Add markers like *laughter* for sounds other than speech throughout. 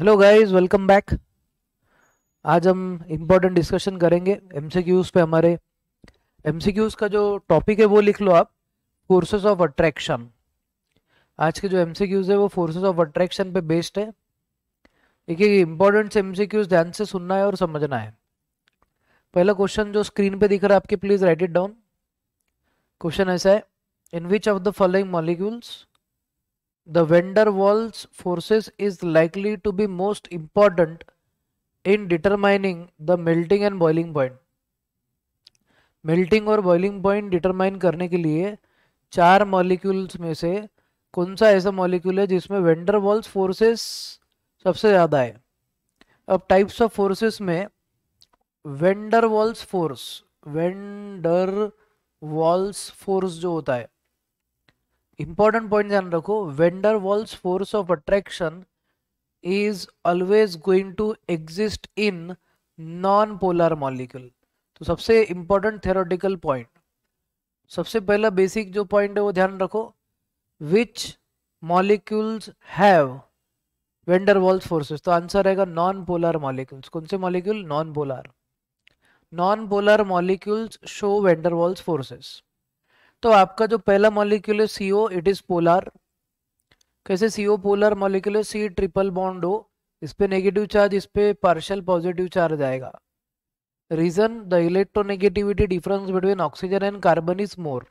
Hello guys welcome back आज हम important discussion करेंगे एमसीक्यूज पे हमारे एमसीक्यूज का जो टॉपिक है वो लिख लो आप फोर्सेस ऑफ अट्रैक्शन आज के जो एमसीक्यूज है वो फोर्सेस ऑफ अट्रैक्शन पे बेस्ड है एक एक इम्पोर्टेंट एमसीक्यूज ध्यान से सुनना है और समझना है पहला क्वेश्चन जो स्क्रीन पे दिख रहा है आपके please write it down question ऐसा है in which of the following molecules the van der Waals forces is likely to be most important in determining the melting and boiling point. Melting और boiling point determine करने के लिए चार molecules में से कौन सा ऐसा मॉलिक्यूल है जिसमें वेंडर वॉल्स फोर्सेस सबसे ज़्यादा है अब टाइप्स ऑफ फोर्सेस में van der Waals force van der Waals force जो होता है important पॉइंट ध्यान रखो van der Waals force of attraction is always going to exist in non polar molecule तो सबसे इम्पोर्टेंट थेरोटिकल पॉइंट सबसे पहला बेसिक जो पॉइंट है वो ध्यान रखो which molecules have van der Waals forces तो आंसर रहेगा नॉन पोलर मॉलिक्यूल्स कौन से molecule non polar non polar molecules show van der Waals forces तो आपका जो पहला मॉलिक्यूल है सीओ इट इज पोलर कैसे सीओ पोलर मॉलिक्यूल है सी ट्रिपल बॉन्ड हो इस पे नेगेटिव चार्ज इस पे पार्शल पॉजिटिव चार्ज आएगा reason the electronegativity difference between oxygen and carbon is more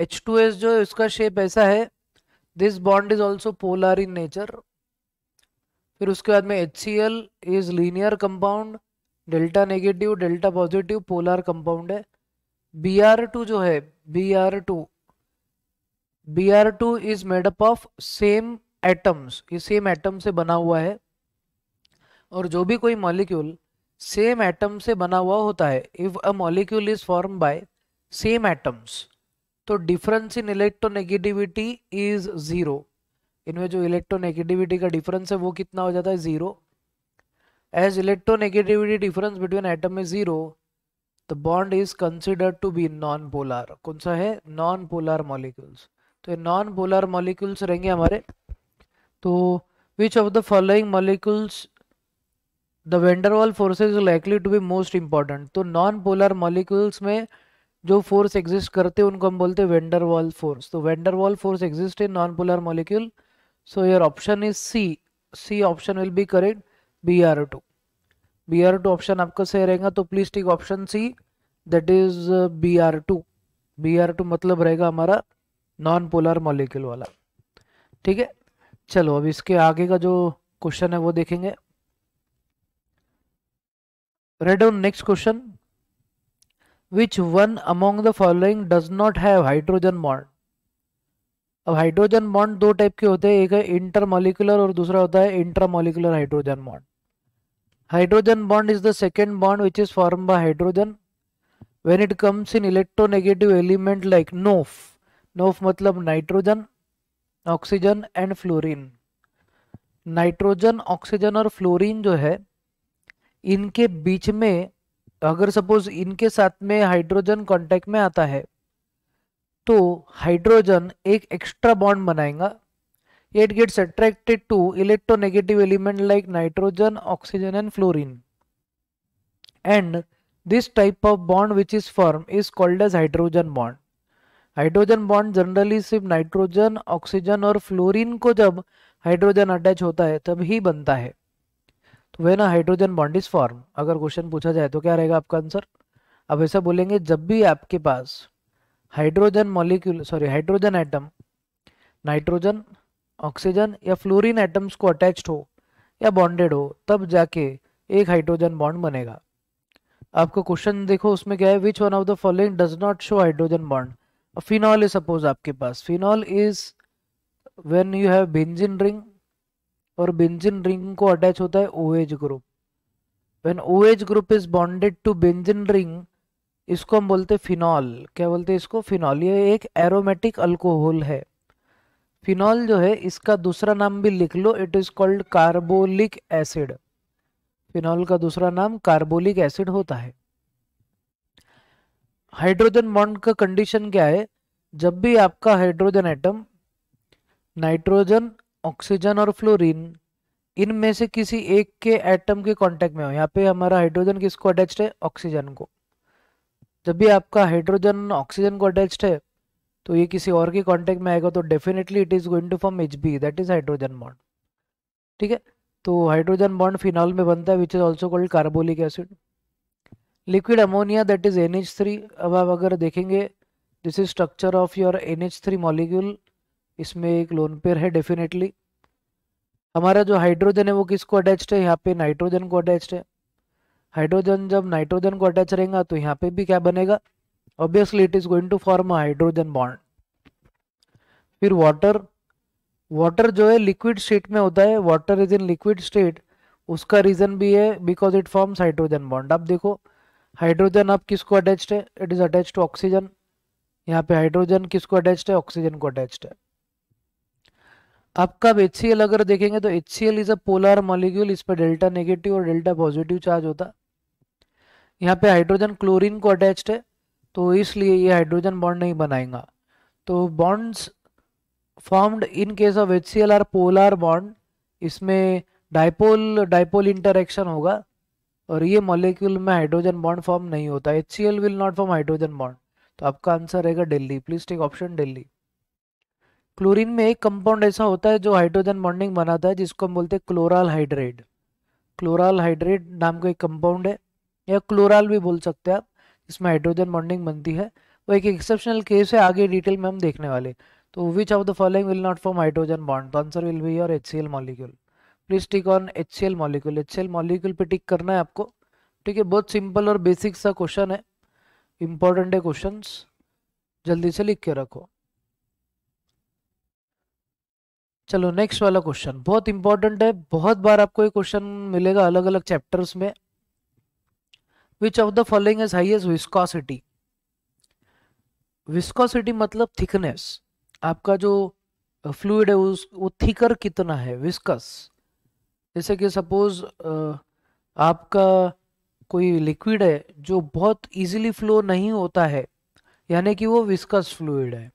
H two S जो इसका शेप ऐसा है this bond is also polar in nature फिर उसके बाद में H C L is linear compound delta negative delta positive polar compound है B R two जो है B R two B R two is made up of same atoms ये same atom से बना हुआ है और जो भी कोई मॉलिक्यूल सेम एटम से बना हुआ होता है if a molecule is form by same atoms तो difference in electronegativity is zero इनमें जो इलेक्ट्रोनेगेटिविटी का डिफरेंस है वो कितना हो जाता है zero as electronegativity difference between atom is zero the bond is considered to be non polar कौन सा है नॉन पोलर मॉलिक्यूल्स तो ये नॉन पोलर मॉलिक्यूल्स रहेंगे हमारे तो which of the following molecules the van der Waals forces likely to be most important तो non polar molecules में जो फोर्स एग्जिस्ट करते हैं उनको हम बोलते हैं वेंडरवॉल फोर्स तो van der Waals force exist in non polar molecule so your option is C C option will be correct B R two B R two option आपका सही रहेगा तो please tick option C that is B R two B R two मतलब रहेगा हमारा non polar molecule वाला ठीक है चलो अब इसके आगे का जो क्वेश्चन है वो देखेंगे read on next question which one among the following does not have hydrogen bond अब हाइड्रोजन बॉन्ड दो टाइप के होते हैं एक है इंटर मॉलिकुलर और दूसरा होता है inter hydrogen bond Hydrogen bond is the second bond which is formed by hydrogen. When it comes in electronegative element like NOF, NOF मतलब nitrogen, oxygen and fluorine. Nitrogen oxygen और fluorine जो है इनके बीच में अगर सपोज इनके साथ में हाइड्रोजन कांटेक्ट में आता है तो हाइड्रोजन एक एक्स्ट्रा बॉन्ड बनाएगा it gets attracted to electronegative element like nitrogen, oxygen and fluorine. And this type of bond which is formed is called as hydrogen bond. Hydrogen bond generally सिर्फ nitrogen oxygen और fluorine को जब hydrogen attach होता है तब ही बनता है तो वे ना हाइड्रोजन बॉन्ड इज फॉर्म अगर क्वेश्चन पूछा जाए तो क्या रहेगा आपका आंसर अब ऐसा बोलेंगे जब भी आपके पास hydrogen molecule sorry hydrogen atom nitrogen oxygen या फ्लोरीन एटम्स को अटैच्ड हो या बॉन्डेड हो तब जाके एक हाइड्रोजन बॉन्ड बनेगा आपको क्वेश्चन देखो उसमें क्या है which one of the following does not show hydrogen bond phenol is suppose आपके पास phenol is when you have benzene ring और बेंजिन रिंग को अटैच होता है OH group when OH group is bonded to benzene ring इसको हम बोलते हैं फिनॉल क्या बोलते हैं इसको फिनॉल ये एक एरोमेटिक अल्कोहल है फिनॉल जो है इसका दूसरा नाम भी लिख लो it is called carbolic acid phenol का दूसरा नाम कार्बोलिक एसिड होता है हाइड्रोजन बॉन्ड का कंडीशन क्या है जब भी आपका हाइड्रोजन एटम नाइट्रोजन ऑक्सीजन और फ्लोरीन इनमें से किसी एक के एटम के कांटेक्ट में हो यहाँ पे हमारा हाइड्रोजन किसको अटैच्ड है ऑक्सीजन को जब भी आपका हाइड्रोजन ऑक्सीजन को अटैच्ड है तो ये किसी और के कांटेक्ट में आएगा तो definitely it is going to form H B that is hydrogen bond ठीक है तो हाइड्रोजन बॉन्ड फिनॉल में बनता है which is also called carbolic acid liquid ammonia that is N H three अब आप अगर देखेंगे this is structure of your N H three molecule इसमें एक लोन पेयर है डेफिनेटली हमारा जो हाइड्रोजन है वो किसको अटैच्ड है यहाँ पे नाइट्रोजन को अटैच्ड है हाइड्रोजन जब नाइट्रोजन को अटैच रहेगा तो यहाँ पे भी क्या बनेगा obviously it is going to form a hydrogen bond फिर वाटर वाटर जो है लिक्विड स्टेट में होता है water is in liquid state उसका रीजन भी है because it forms hydrogen bond अब देखो हाइड्रोजन अब किसको अटैच्ड है it is attach to oxygen यहाँ पे हाइड्रोजन किसको अटैच्ड है ऑक्सीजन को अटैच्ड है आपका एच सी एल अगर देखेंगे तो H C L is a polar molecule इस पर डेल्टा नेगेटिव और डेल्टा पॉजिटिव चार्ज होता यहाँ पे हाइड्रोजन क्लोरीन को अटैच्ड है तो इसलिए ये हाइड्रोजन बॉन्ड नहीं बनाएगा तो bonds formed in case of H C L are polar bond इसमें डाइपोल डाइपोल इंटरेक्शन होगा और ये मॉलिक्यूल में हाइड्रोजन बॉन्ड फॉर्म नहीं होता H C L will not form hydrogen bond तो आपका आंसर रहेगा daily please take option daily chlorine में एक कंपाउंड ऐसा होता है जो हाइड्रोजन बॉन्डिंग बनाता है जिसको हम बोलते हैं क्लोराल हाइड्रेट क्लोराल हाइड्रेट नाम का एक कंपाउंड है या क्लोराल भी बोल सकते हैं आप जिसमें हाइड्रोजन बॉन्डिंग बनती है वो एक एक्सेप्शनल केस है आगे डिटेल में हम देखने वाले तो which of the following will not form hydrogen bond तो answer will be your H C L molecule please tick on H C L molecule H C L molecule पर tick करना है आपको ठीक है बहुत सिंपल और बेसिक सा क्वेश्चन है इंपॉर्टेंट है क्वेश्चन जल्दी से लिख के रखो चलो नेक्स्ट वाला क्वेश्चन बहुत इंपॉर्टेंट है बहुत बार आपको ये क्वेश्चन मिलेगा अलग अलग चैप्टर्स में which of the following is highest viscosity viscosity मतलब थिकनेस आपका जो फ्लूड है उस वो थिकर कितना है विस्कस जैसे कि सपोज आपका कोई लिक्विड है जो बहुत इजीली फ्लो नहीं होता है यानी कि वो विस्कस फ्लूड है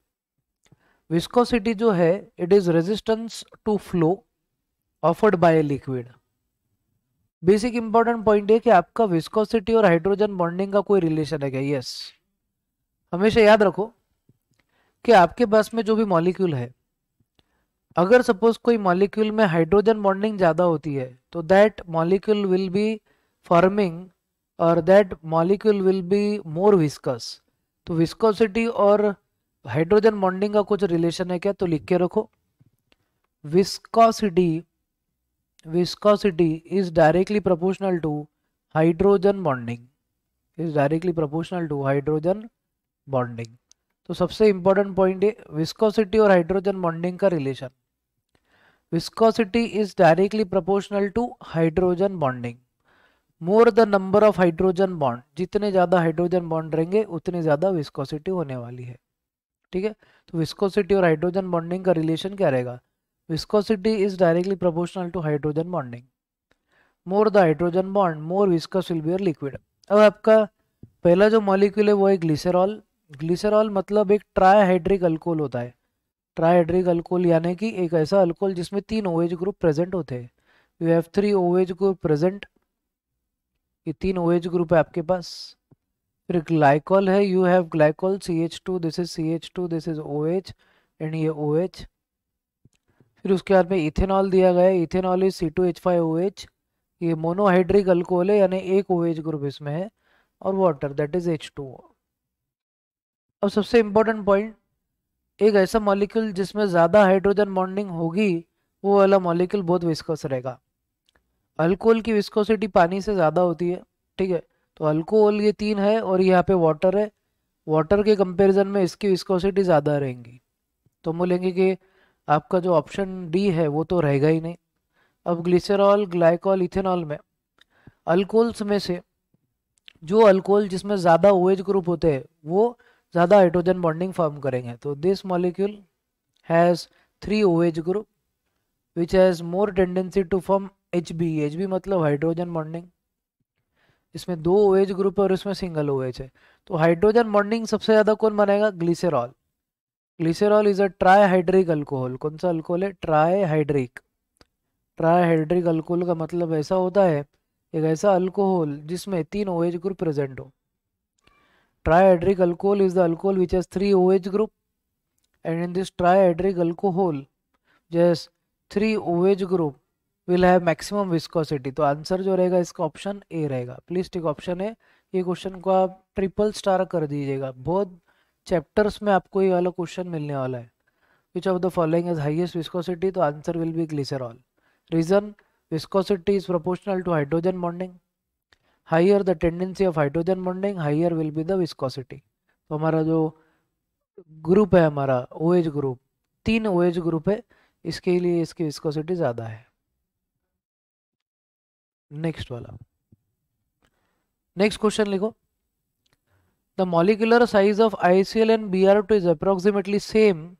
विस्कोसिटी जो है it is resistance to flow offered by liquid basic important point है कि आपका विस्कोसिटी और हाइड्रोजन बॉन्डिंग का कोई रिलेशन है क्या यस हमेशा याद रखो कि आपके पास में जो भी मॉलिक्यूल है अगर सपोज कोई मॉलिक्यूल में हाइड्रोजन बॉन्डिंग ज़्यादा होती है तो that molecule will be forming और that molecule will be more viscous तो विस्कोसिटी और हाइड्रोजन बॉन्डिंग का कुछ रिलेशन है क्या तो लिख के रखो viscosity viscosity is directly proportional to hydrogen bonding is directly proportional to hydrogen bonding तो सबसे इंपॉर्टेंट पॉइंट है विस्कोसिटी और हाइड्रोजन बॉन्डिंग का relation viscosity is directly proportional to hydrogen bonding more the number of hydrogen bond जितने ज़्यादा hydrogen bond रहेंगे उतने ज़्यादा विस्कोसिटी होने वाली है ठीक है तो विस्कोसिटी और हाइड्रोजन बॉन्डिंग का रिलेशन क्या रहेगा Viscosity is directly proportional to hydrogen bonding. More the hydrogen bond more viscous will be your liquid अब आपका पहला जो मॉलिक्यूल है वो है ग्लिसरॉल ग्लिसरॉल मतलब एक ट्राईहाइड्रिक अल्कोहल होता है ट्राईहाइड्रिक अल्कोहल यानी कि एक ऐसा अल्कोहल जिसमें तीन ओएच ग्रुप प्रेजेंट होते हैं you have three OH group present ये तीन ओएच ग्रुप है आपके पास फिर ग्लाइकॉल है you have glycol C H two this is C H two this is O H and ये ओ OH. एच फिर उसके बाद में इथेनॉल दिया गया है ethanol is C two H five O H ये मोनोहाइड्रिक अल्कोहल है यानी एक ओ एच ग्रुप इसमें है और water that is H two अब सबसे इम्पोर्टेंट पॉइंट एक ऐसा मॉलिक्यूल जिसमें ज़्यादा हाइड्रोजन बॉन्डिंग होगी वो वाला मॉलिक्यूल बहुत विस्कोस रहेगा अल्कोहल की विस्कोसिटी पानी से ज़्यादा होती है ठीक है तो अल्कोहल ये तीन है और यहाँ पे वाटर है वाटर के कंपैरिजन में इसकी विस्कोसिटी ज़्यादा रहेंगी तो हम बोलेंगे कि आपका जो ऑप्शन डी है वो तो रहेगा ही नहीं अब ग्लिसरॉल ग्लाइकॉल इथेनॉल में अल्कोहल्स में से जो अल्कोहल जिसमें ज़्यादा ओएज ग्रुप होते हैं वो ज़्यादा हाइड्रोजन बॉन्डिंग फॉर्म करेंगे तो this molecule has three OH group which has more tendency to form H B H B मतलब हाइड्रोजन बॉन्डिंग इसमें दो ओएज ग्रुप है और इसमें सिंगल ओएज है तो हाइड्रोजन बॉन्डिंग सबसे ज़्यादा कौन बनेगा glycerol glycerol is a trihydric alcohol कौन सा अल्कोहल है ट्राईहाइड्रिक ट्राईहाइड्रिक अल्कोहल का मतलब ऐसा होता है एक ऐसा अल्कोहल जिसमें तीन ओएच ग्रुप प्रेजेंट हो trihydric alcohol is the alcohol which has three OH group and in this trihydric alcohol has three OH group will have maximum viscosity तो आंसर जो रहेगा इसका ऑप्शन ए रहेगा प्लीज टिक ऑप्शन है ये question को आप ट्रिपल स्टार कर दीजिएगा बहुत चैप्टर्स में आपको ये वाला क्वेश्चन मिलने वाला है which of the following is highest viscosity तो answer will be glycerol reason viscosity is proportional to hydrogen bonding higher the tendency of hydrogen bonding higher will be the viscosity तो हमारा जो ग्रुप है हमारा ओ age group तीन ओ age group है इसके लिए इसकी विस्कोसिटी ज़्यादा है नेक्स्ट वाला नेक्स्ट क्वेश्चन लिखो the molecular size of ICl and Br2 is approximately same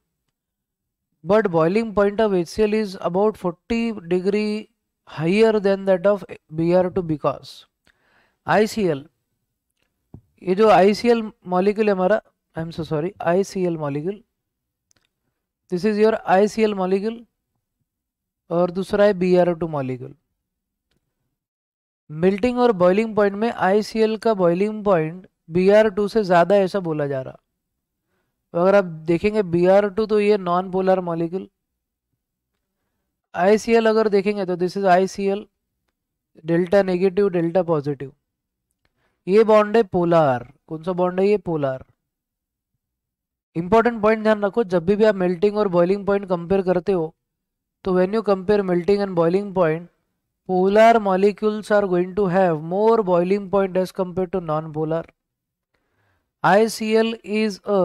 but boiling point of HCl is about 40 degree higher than that of Br2 because ICl ये जो ICl molecule है हमारा आई so sorry, ICl molecule, this is your ICl molecule और दूसरा है Br2 molecule. Melting और boiling point में I C L का boiling point B R two से ज़्यादा ऐसा बोला जा रहा तो अगर आप देखेंगे बी आर टू तो ये non polar molecule I C L अगर देखेंगे तो this is I C L delta negative delta positive ये बॉन्ड है पोलार कौन सा बॉन्ड है ये पोलार इंपॉर्टेंट पॉइंट ध्यान रखो जब भी, भी आप मेल्टिंग और बॉइलिंग पॉइंट कंपेयर करते हो तो when you compare melting and boiling point polar molecules are going to have more boiling point as compare to non polar ICl is a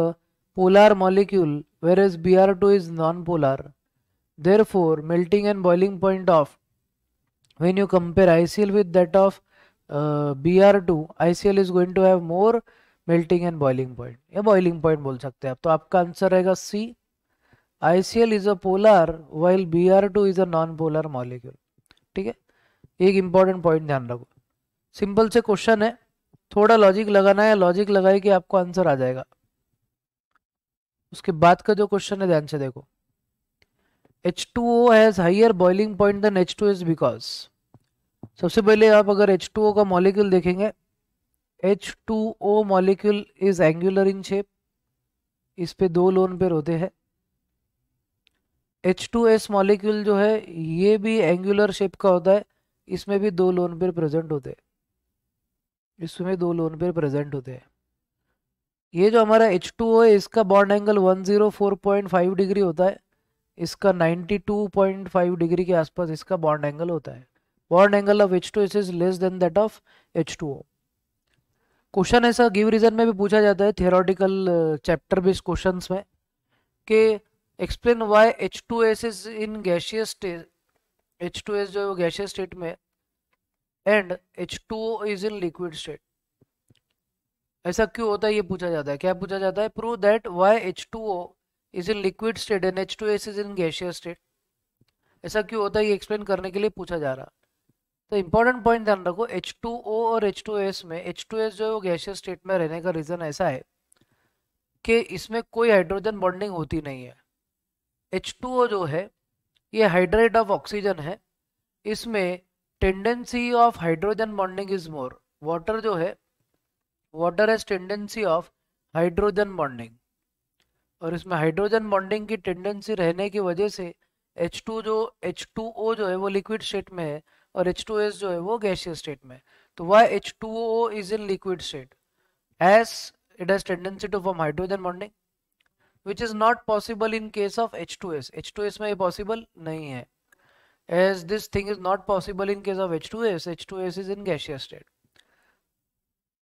polar molecule whereas Br2 is non-polar. Therefore, melting and boiling point of when you compare ICl with that of uh, Br2, ICl is going to have more melting and boiling point. या boiling point बोल सकते हैं आप तो आपका answer रहेगा C. ICl is a polar while Br2 is a non-polar molecule. ठीक है एक important point ध्यान रखो Simple से question है थोड़ा लॉजिक लगाना है लॉजिक लगाए कि आपको आंसर आ जाएगा उसके बाद का जो क्वेश्चन है ध्यान से देखो H two O has higher boiling point than H two is because सबसे पहले आप अगर एच टू ओ का मॉलिक्यूल देखेंगे H two O molecule is angular in shape इस पे दो लोन पेयर होते हैं एच टू एस मॉलिक्यूल जो है ये भी एंगुलर शेप का होता है इसमें भी दो लोन पेयर प्रेजेंट होते हैं इसमें दो लोन पेयर प्रेजेंट होते हैं ये जो हमारा एच टू ओ है इसका बॉन्ड एंगल 104.5 डिग्री होता है इसका 92.5 डिग्री के आसपास इसका बॉन्ड एंगल होता है bond angle of H two S is less than that of H two O question ऐसा गिव रीजन में भी पूछा जाता है थियोरटिकल चैप्टर भी क्वेश्चन में कि explain why H two S is in gaseous state H two S जो गैशियस स्टेट में and H two is in liquid state ऐसा क्यों होता है ये पूछा जाता है क्या पूछा जाता है prove that why H two O is in liquid state and H two S is in gaseous state ऐसा क्यों होता है ये एक्सप्लेन करने के लिए पूछा जा रहा तो इंपॉर्टेंट पॉइंट ध्यान रखो एच टू ओ और एच टू एस में एच टू एस जो है वो गैशियर स्टेट में रहने का रीज़न ऐसा है कि इसमें कोई हाइड्रोजन बॉन्डिंग होती नहीं है एच टू ओ जो है ये हाइड्रेट ऑफ ऑक्सीजन है इसमें tendency of hydrogen bonding is more water जो है water has tendency of hydrogen bonding और इसमें हाइड्रोजन बॉन्डिंग की टेंडेंसी रहने की वजह से H2 जो H2O जो है वो लिक्विड स्टेट में है और H2S जो है वो गैशियस स्टेट में है तो वह H2O is in liquid state as it hydrogen bonding which is not possible in case of H two S H H2S H2S में ये पॉसिबल नहीं है as this thing is not possible in case of H2S. H2S is in gaseous state.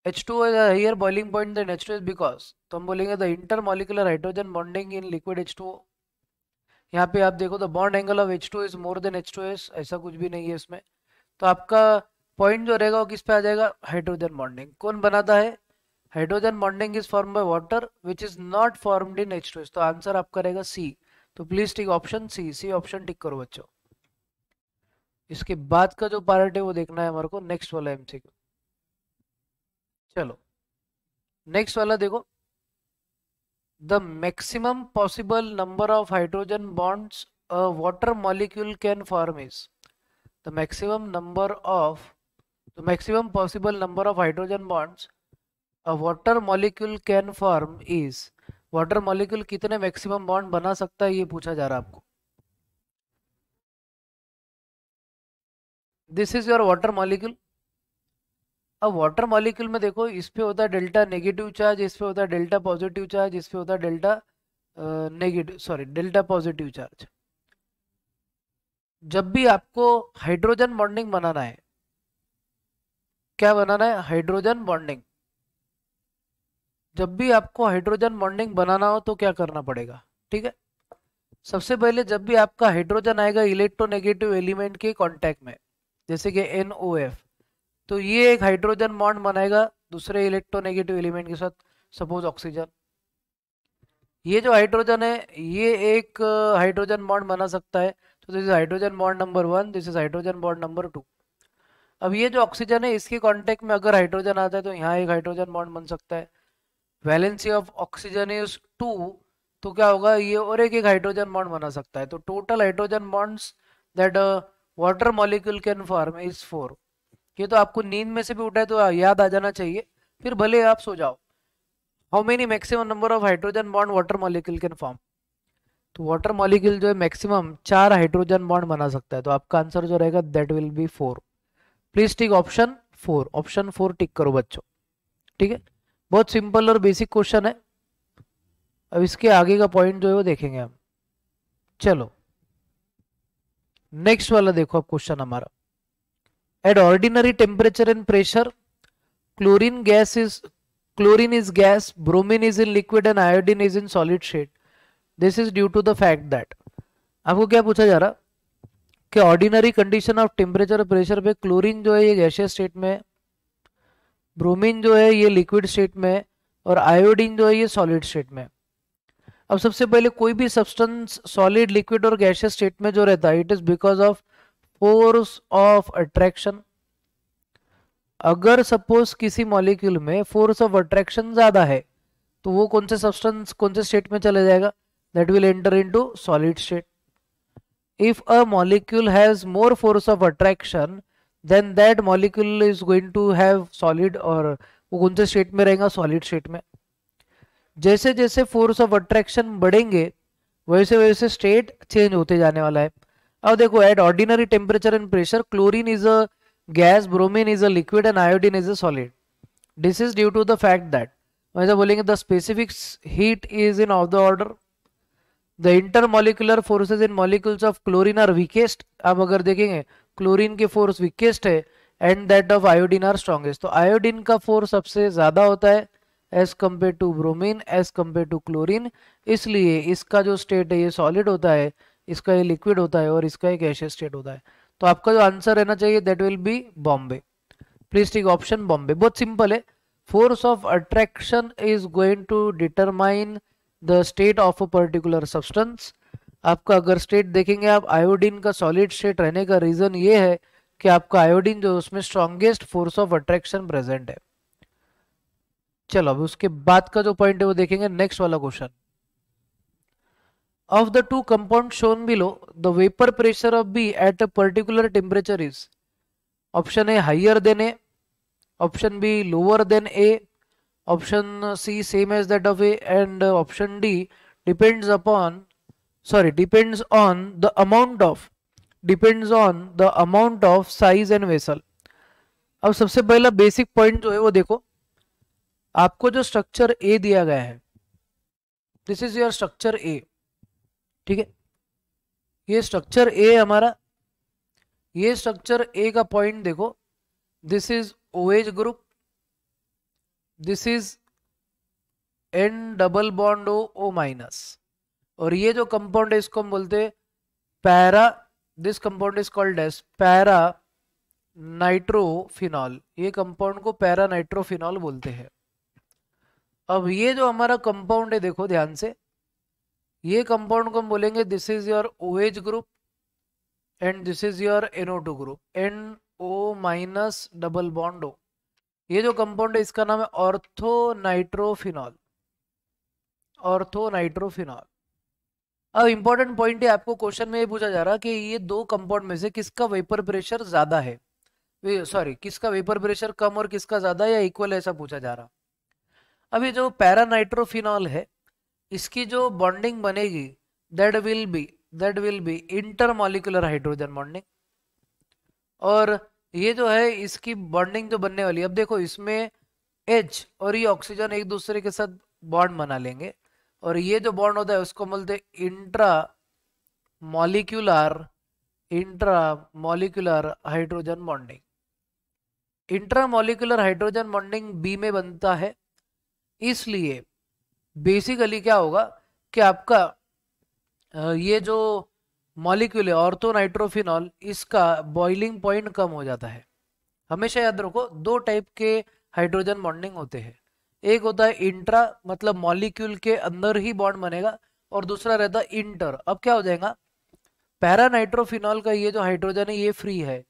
H2O is a uh, higher boiling point than H2S because तो हम बोलेंगे the intermolecular hydrogen bonding in liquid H two यहाँ पे आप देखो the bond angle of H two is more than H two S ऐसा कुछ भी नहीं है इसमें तो आपका पॉइंट जो रहेगा वो किस पे आ जाएगा हाइड्रोजन बॉन्डिंग कौन बनाता है hydrogen bonding is form by water which is not formed in H two S तो आंसर आपका रहेगा सी तो please tick option C C option tick करो बच्चों इसके बाद का जो पार्ट है वो देखना है हमारे को नेक्स्ट वाला एमसीक्यू चलो नेक्स्ट वाला देखो the maximum possible number of hydrogen bonds water molecule can form is the maximum number of the maximum possible number of hydrogen bonds water molecule can form is water molecule कितने maximum bond बना सकता है ये पूछा जा रहा है आपको this is your water molecule अब वाटर मॉलिक्यूल में देखो इस पे होता है डेल्टा नेगेटिव चार्ज इस पे होता है डेल्टा पॉजिटिव चार्ज इस पे होता है delta negative sorry delta positive charge जब भी आपको हाइड्रोजन बॉन्डिंग बनाना है क्या बनाना है हाइड्रोजन बॉन्डिंग जब भी आपको हाइड्रोजन बॉन्डिंग बनाना हो तो क्या करना पड़ेगा ठीक है सबसे पहले जब भी आपका हाइड्रोजन आएगा इलेक्ट्रोनेगेटिव एलिमेंट के कांटेक्ट में जैसे कि एन तो ये एक हाइड्रोजन बॉन्ड बनाएगा दूसरे इलेक्ट्रोनेगेटिव एलिमेंट के साथ सपोज ऑक्सीजन ये जो हाइड्रोजन है ये एक हाइड्रोजन uh, बॉन्ड बना सकता है तो this is hydrogen bond number one this is hydrogen bond number two अब ये जो ऑक्सीजन है इसके कॉन्टेक्ट में अगर हाइड्रोजन आता है तो यहाँ एक हाइड्रोजन बॉन्ड बन सकता है valency of oxygen is two तो क्या होगा ये और एक एक हाइड्रोजन बॉन्ड बना सकता है तो total hydrogen bonds that water molecule can form is four ये तो आपको नींद में से भी उठाए तो याद आ जाना चाहिए फिर भले आप सो जाओ how many maximum number of hydrogen bond water molecule can form तो वाटर मॉलिक्यूल जो है मैक्सिमम चार हाइड्रोजन बॉन्ड बना सकता है तो आपका आंसर जो रहेगा that will be four please tick option four option four tick करो बच्चों ठीक है बहुत सिंपल और बेसिक क्वेश्चन है अब इसके आगे का पॉइंट जो है वो देखेंगे हम चलो नेक्स्ट वाला देखो आप क्वेश्चन हमारा at ordinary temperature and pressure chlorine gas is chlorine is gas bromine is in liquid and iodine is in solid shade this is due to the fact that आपको क्या पूछा जा रहा कि ऑर्डिनरी कंडीशन ऑफ टेम्परेचर और pressure पे chlorine जो है ये गैशियस स्टेट में है ब्रोमीन जो है ये लिक्विड स्टेट में है और आयोडीन जो है ये सॉलिड स्टेट में है अब सबसे पहले कोई भी सब्सटेंस सॉलिड लिक्विड और गैशियस स्टेट में जो रहता है it is because of force of attraction अगर सपोज किसी मॉलिक्यूल में फोर्स ऑफ अट्रैक्शन ज्यादा है तो वो कौन से सब्सटेंस कौन से स्टेट में चला जाएगा that will enter into solid state if a molecule has more force of attraction then that molecule is going to have solid or वो कौन से स्टेट में रहेगा सॉलिड स्टेट में जैसे जैसे फोर्स ऑफ अट्रैक्शन बढ़ेंगे वैसे वैसे स्टेट चेंज होते जाने वाला है अब देखो at ordinary temperature and pressure chlorine is a gas bromine is a liquid and iodine is a solid this is due to the fact that वैसे बोलेंगे the specific heat is in of the order the intermolecular forces in molecules of chlorine are weakest आप अगर देखेंगे chlorine के force weakest है and that of iodine are strongest तो iodine का force सबसे ज़्यादा होता है as compare to bromine as compare to chlorine इसलिए इसका जो स्टेट है ये सॉलिड होता है इसका ये लिक्विड होता है और इसका एक ऐसे स्टेट होता है तो आपका जो आंसर रहना चाहिए that will be Bombay please take option Bombay बहुत सिंपल है force of attraction is going to determine the state of a particular substance आपका अगर स्टेट देखेंगे आप आयोडीन का सॉलिड स्टेट रहने का रीजन ये है कि आपका आयोडीन जो उसमें strongest force of attraction present है चलो अब उसके बाद का जो पॉइंट है वो देखेंगे नेक्स्ट वाला question of the two compound shown below the vapour pressure of B at a particular temperature is option A higher than A option B lower than A option C same as that of A and option D depends upon sorry depends on the amount of depends on the amount of size and vessel अब सबसे पहला basic point जो है वो देखो आपको जो structure ए दिया गया है this is your structure A ठीक है ये स्ट्रक्चर ए हमारा ये स्ट्रक्चर ए का पॉइंट देखो this is OH group this is N double bond O O minus और ये जो कंपाउंड है इसको हम बोलते para this compound is called as para nitrophenol ये कंपाउंड को पैरा नाइट्रोफिनॉल बोलते हैं अब ये जो हमारा कंपाउंड है देखो ध्यान से ये कंपाउंड को हम बोलेंगे this is your O H group and this is your NO two group N O minus double bond O ये जो कंपाउंड है इसका नाम है ऑर्थो नाइट्रोफिनॉल ऑर्थो नाइट्रोफिनॉल अब इंपॉर्टेंट पॉइंट है आपको क्वेश्चन में ये पूछा जा रहा कि ये दो कंपाउंड में से किसका वेपर प्रेशर ज्यादा है सॉरी किसका वेपर प्रेशर कम और किसका ज्यादा या इक्वल ऐसा पूछा जा रहा अभी जो पैरानाइट्रोफिनॉल है इसकी जो बॉन्डिंग बनेगी that will be that will be intermolecular hydrogen bonding और ये जो है इसकी बॉन्डिंग जो बनने वाली है अब देखो इसमें एच और ये e ऑक्सीजन एक दूसरे के साथ बॉन्ड बना लेंगे और ये जो बॉन्ड होता है उसको बोलते intra molecular intra molecular hydrogen bonding intra molecular hydrogen bonding B में बनता है इसलिए बेसिकली क्या होगा कि आपका ये जो मॉलिक्यूल है ऑर्थोनाइट्रोफिनॉल इसका बॉइलिंग पॉइंट कम हो जाता है हमेशा याद रखो दो टाइप के हाइड्रोजन बॉन्डिंग होते हैं एक होता है इंट्रा मतलब मॉलिक्यूल के अंदर ही बॉन्ड बनेगा और दूसरा रहता है इंटर अब क्या हो जाएगा पैरानाइट्रोफिनॉल का ये जो हाइड्रोजन है ये फ्री है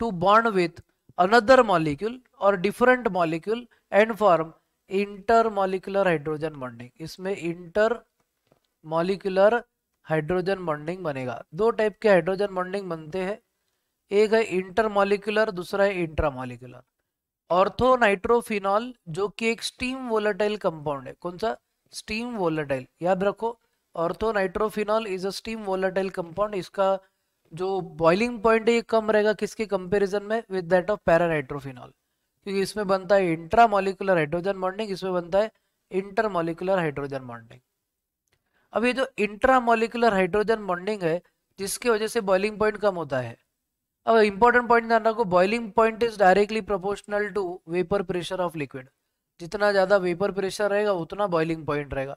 to bond with another molecule और different molecule and form inter molecular hydrogen bonding इसमें इंटर मॉलिकुलर हाइड्रोजन बॉन्डिंग बनेगा दो टाइप के हाइड्रोजन बॉन्डिंग बनते हैं एक है इंटर मॉलिकुलर दूसरा है इंट्रा मॉलिकुलर ऑर्थो नाइट्रोफिनॉल जो कि एक स्टीम वोलेटाइल कंपाउंड है कौन सा स्टीम वोलेटाइल याद रखो ortho nitrophenol is a steam volatile compound इसका जो बॉइलिंग पॉइंट है ये कम रहेगा किसके कंपैरिजन में विद दैट ऑफ पैरानाइट्रोफिनॉल क्योंकि इसमें बनता है इंट्रा मोलिकुलर हाइड्रोजन बॉन्डिंग इसमें बनता है इंटर मोलिकुलर हाइड्रोजन बॉन्डिंग अब ये जो इंट्रा मोलिकुलर हाइड्रोजन बॉन्डिंग है जिसकी वजह से बॉइलिंग पॉइंट कम होता है अब इंपॉर्टेंट पॉइंट जानना को boiling point is directly proportional to vapour pressure of liquid जितना ज़्यादा वेपर प्रेशर रहेगा उतना बॉइलिंग पॉइंट रहेगा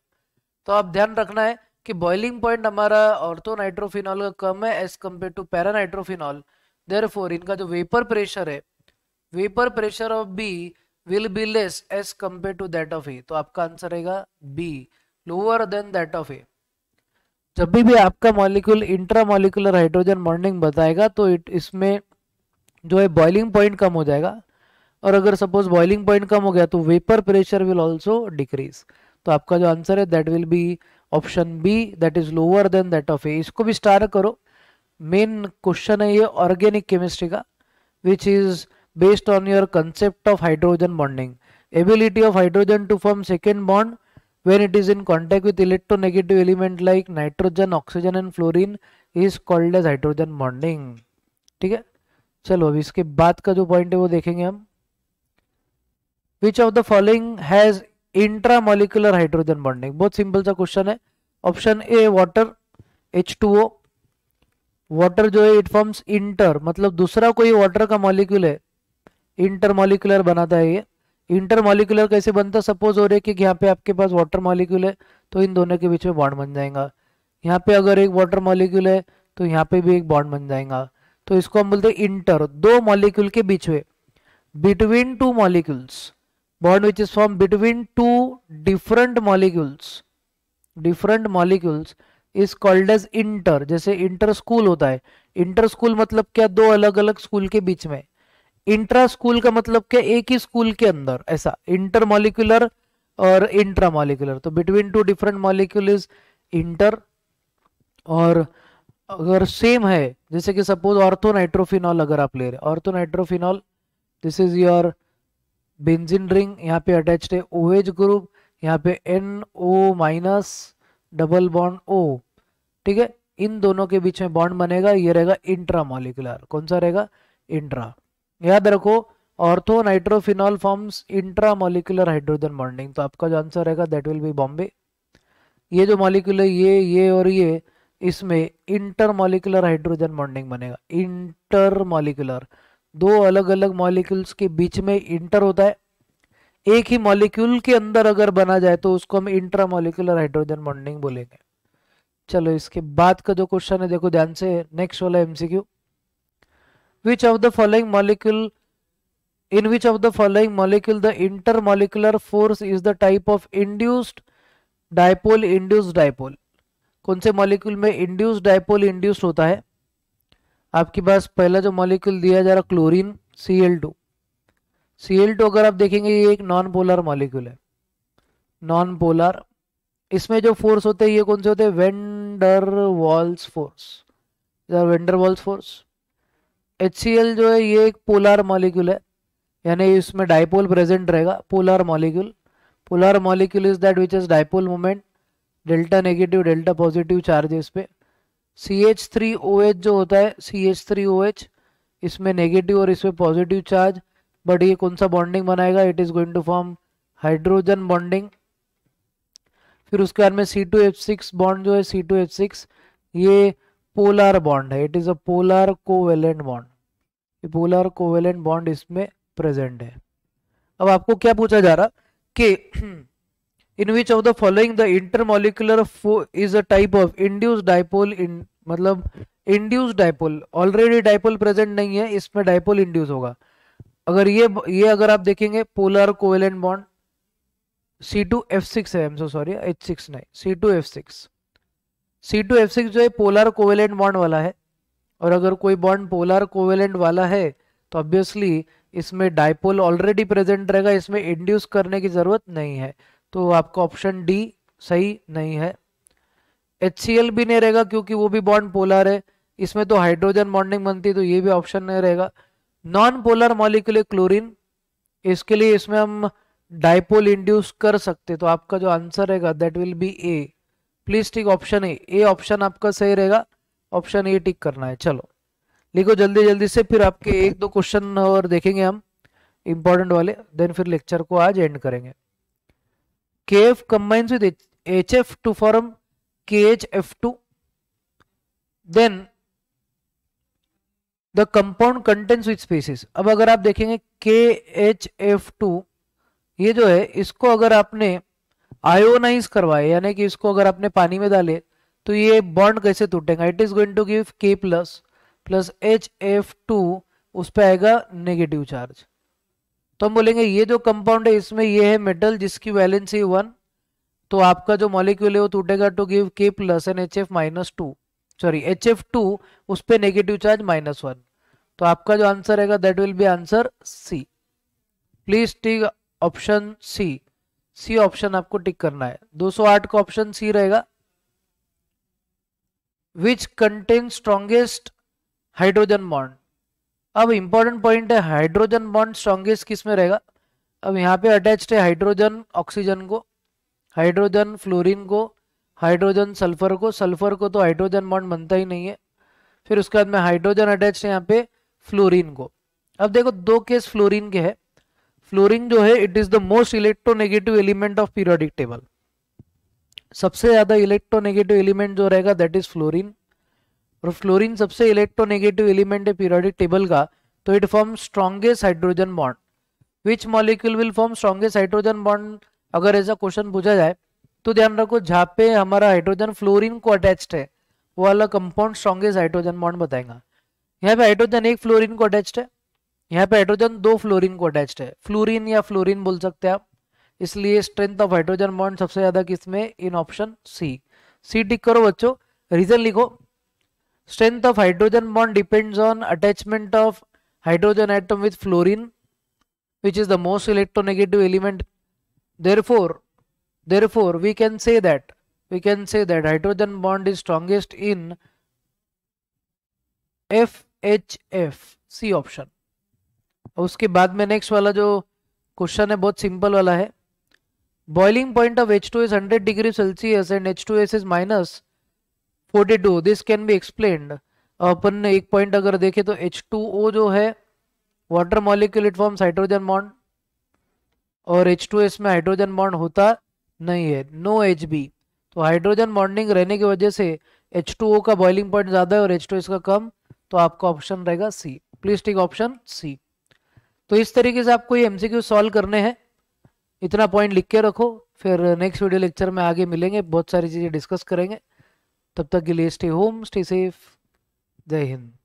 तो आप ध्यान रखना है कि बॉइलिंग पॉइंट हमारा ऑर्थो नाइट्रोफिनॉल का कम है as compare to para nitrophenol there इनका जो वेपर प्रेशर है vapour pressure of B will be less as compare to that of A तो आपका आंसर रहेगा B lower than that of A जब भी भी आपका molecule intra molecular hydrogen bonding बताएगा तो इट इसमें जो है बॉइलिंग पॉइंट कम हो जाएगा और अगर सपोज बॉइलिंग पॉइंट कम हो गया तो vapour pressure will also decrease तो आपका जो आंसर है that will be option B that is lower than that of A इसको भी स्टार करो मेन क्वेश्चन है ये ऑर्गेनिक केमिस्ट्री का which is based on your concept of hydrogen bonding. Ability of hydrogen to form second bond when it is in contact with electronegative element like nitrogen, oxygen and fluorine is called as hydrogen bonding. ठीक है चलो अब इसके बाद का जो point है वो देखेंगे हम which of the following has intramolecular hydrogen bonding बहुत सिंपल सा क्वेश्चन है option A water H two O water जो है इट फॉर्म्स इंटर मतलब दूसरा कोई वाटर का मॉलिक्यूल है इंटरमोलिकुलर बनाता है ये इंटरमोलिकुलर कैसे बनता है सपोज हो रहा है कि यहाँ पे आपके पास वाटर मॉलिक्यूल है तो इन दोनों के बीच में बॉन्ड बन जाएगा यहाँ पे अगर एक वाटर मॉलिक्यूल है तो यहाँ पे भी एक बॉन्ड बन जाएगा तो इसको हम बोलते हैं इंटर दो मॉलिक्यूल के बीच में between two molecules bond which is form between two different molecules different molecules is called as inter जैसे इंटर स्कूल होता है इंटर स्कूल मतलब क्या दो अलग अलग स्कूल के बीच में इंट्रा स्कूल का मतलब क्या एक ही स्कूल के अंदर ऐसा इंटर मॉलिकुलर और इंट्रा मॉलिकुलर तो between two different molecule is inter और अगर सेम है जैसे कि सपोज ऑर्थोनाइट्रोफिनॉल अगर आप ले रहे हैं ortho nitrophenol this is your benzene ring यहाँ पे अटैच है ओ एच ग्रुप यहाँ पे N O minus double bond O ठीक है इन दोनों के बीच में बॉन्ड बनेगा ये रहेगा इंट्रा मॉलिकुलर कौन सा रहेगा इंट्रा याद रखो ortho nitrophenol forms intramolecular hydrogen bonding तो आपका जो आंसर रहेगा दैट विल बी बॉम्बे ये जो मॉलिकुलर ये ये और ये इसमें इंटर मोलिकुलर हाइड्रोजन बॉन्डिंग बनेगा इंटर मोलिकुलर दो अलग अलग मॉलिक्यूल्स के बीच में इंटर होता है एक ही मॉलिक्यूल के अंदर अगर बना जाए तो उसको हम इंट्रामोलिकुलर हाइड्रोजन बॉन्डिंग बोलेंगे चलो इसके बाद का जो क्वेश्चन है देखो ध्यान से नेक्स्ट वाला MCQ which of the following molecule in which of the following molecule the intermolecular force is the type of induced dipole induced dipole कौन से मॉलिक्यूल में इंड्यूस डायपोल इंड्यूस होता है आपके पास पहला जो मॉलिक्यूल दिया जा रहा chlorine C L two C L two अगर आप देखेंगे ये एक नॉन पोलर मॉलिक्यूल है नॉन पोलर इसमें जो फोर्स होते हैं ये कौन से होते हैं van der Waals force van der Waals force H जो है ये एक पोलार मॉलिक्यूल है यानी इसमें डायपोल प्रेजेंट रहेगा polar molecule polar molecule is that which is dipole moment delta negative delta positive charge इस पे C H three O H जो होता है C H three O H इसमें नेगेटिव और इसमें पॉजिटिव चार्ज बट ये कौन सा बॉन्डिंग बनाएगा it is going to form hydrogen bonding फिर उसके बाद में C two H six bond जो है सी टू एच सिक्स ये पोलार बॉन्ड है it is a polar covalent bond ये पोलर कोवेलेंट बॉन्ड इसमें प्रेजेंट है अब आपको क्या पूछा जा रहा कि *clears throat* in which of the following the intermolecular is a type of induce dipole in मतलब induce dipole already dipole present नहीं है इसमें डायपोल इंड्यूस होगा अगर ये ये अगर आप देखेंगे polar covalent bond C two F six है so sorry, H6 नहीं सी टू एफ सिक्स जो है पोलर कोवेलेंट बॉन्ड वाला है और अगर कोई बॉन्ड पोलर कोवेलेंट वाला है तो ऑब्वियसली इसमें डाइपोल ऑलरेडी प्रेजेंट रहेगा इसमें इंड्यूस करने की ज़रूरत नहीं है तो आपका ऑप्शन डी सही नहीं है एच भी नहीं रहेगा क्योंकि वो भी बॉन्ड पोलर है इसमें तो हाइड्रोजन बॉन्डिंग बनती है तो ये भी ऑप्शन नहीं रहेगा नॉन पोलर मॉलिक्यूल क्लोरीन इसके लिए इसमें हम डायपोल इंड्यूस कर सकते तो आपका जो आंसर रहेगा that will be A please tick option A A option आपका सही रहेगा ऑप्शन ए टिक करना है चलो लिखो जल्दी जल्दी से फिर आपके एक दो क्वेश्चन और देखेंगे हम इंपॉर्टेंट वाले देन फिर लेक्चर को आज एंड करेंगे K F combines with H F to form K H F two then the compound contents with species अब अगर आप देखेंगे के एच एफ टू ये जो है इसको अगर आपने आयोनाइज करवाए यानी कि इसको अगर आपने पानी में डाले तो ये बॉन्ड कैसे टूटेगा it is going to give K plus plus H F two उस पर आएगा नेगेटिव चार्ज तो हम बोलेंगे ये जो कंपाउंड है इसमें ये है मेटल जिसकी वैलेंसी वन तो आपका जो मॉलिक्यूल है वो टूटेगा to give K plus N H F minus two sorry H F two उस पर नेगेटिव चार्ज माइनस वन तो आपका जो आंसर रहेगा that will be answer C please tick option C C option आपको टिक करना है 208 का ऑप्शन सी रहेगा which contain strongest hydrogen bond अब इंपॉर्टेंट पॉइंट है हाइड्रोजन बॉन्ड स्ट्रॉन्गेस्ट किस में रहेगा अब यहाँ पे अटैच्ड है हाइड्रोजन ऑक्सीजन को हाइड्रोजन फ्लोरीन को हाइड्रोजन सल्फर को सल्फर को तो हाइड्रोजन बॉन्ड बनता ही नहीं है फिर उसके बाद में हाइड्रोजन अटैच है यहाँ पे फ्लोरीन को अब देखो दो केस फ्लोरीन के है फ्लोरीन जो है it is the most electronegative element of periodic table सबसे ज़्यादा इलेक्ट्रोनेगेटिव एलिमेंट जो रहेगा दैट इज़ फ्लोरिन और फ्लोरिन सबसे इलेक्ट्रोनेगेटिव एलिमेंट है पीरियोडिक टेबल का तो it form strongest hydrogen bond which molecule will form strongest hydrogen bond अगर ऐसा क्वेश्चन पूछा जाए तो ध्यान रखो जहाँ पे हमारा हाइड्रोजन फ्लोरिन को अटैच्ड है वो वाला कंपाउंड स्ट्रॉन्गेस्ट हाइड्रोजन बॉन्ड बताएगा यहाँ पे हाइड्रोजन एक फ्लोरिन को अटैच्ड है यहाँ पे हाइड्रोजन दो फ्लोरिन को अटैच्ड है फ्लोरिन या फ्लोरिन बोल सकते हैं आप इसलिए स्ट्रेंथ ऑफ हाइड्रोजन बॉन्ड सबसे ज़्यादा किसमें इन ऑप्शन सी सी टिक करो बच्चों रीजन लिखो strength of hydrogen bond depends on attachment of hydrogen atom with most electronegative element therefore therefore we can say that we can say that hydrogen bond is strongest in F H F C option उसके बाद में next वाला जो question है बहुत simple वाला है boiling point of H2 is 100 degree Celsius and H2S is minus 42. This can be explained. अपन ने एक पॉइंट अगर देखे तो H2O जो है water molecule it forms hydrogen bond और H2S में हाइड्रोजन बॉन्ड होता नहीं है नो no HB तो हाइड्रोजन बॉन्डिंग रहने की वजह से H2O का बॉइलिंग पॉइंट ज़्यादा है और H2S का कम तो आपका ऑप्शन रहेगा सी प्लीज टिक ऑप्शन सी तो इस तरीके से आपको ये एमसीक्यू सॉल्व करने हैं इतना पॉइंट लिख के रखो फिर नेक्स्ट वीडियो लेक्चर में आगे मिलेंगे बहुत सारी चीज़ें डिस्कस करेंगे तब तक के लिए स्टे होम स्टे सेफ जय हिंद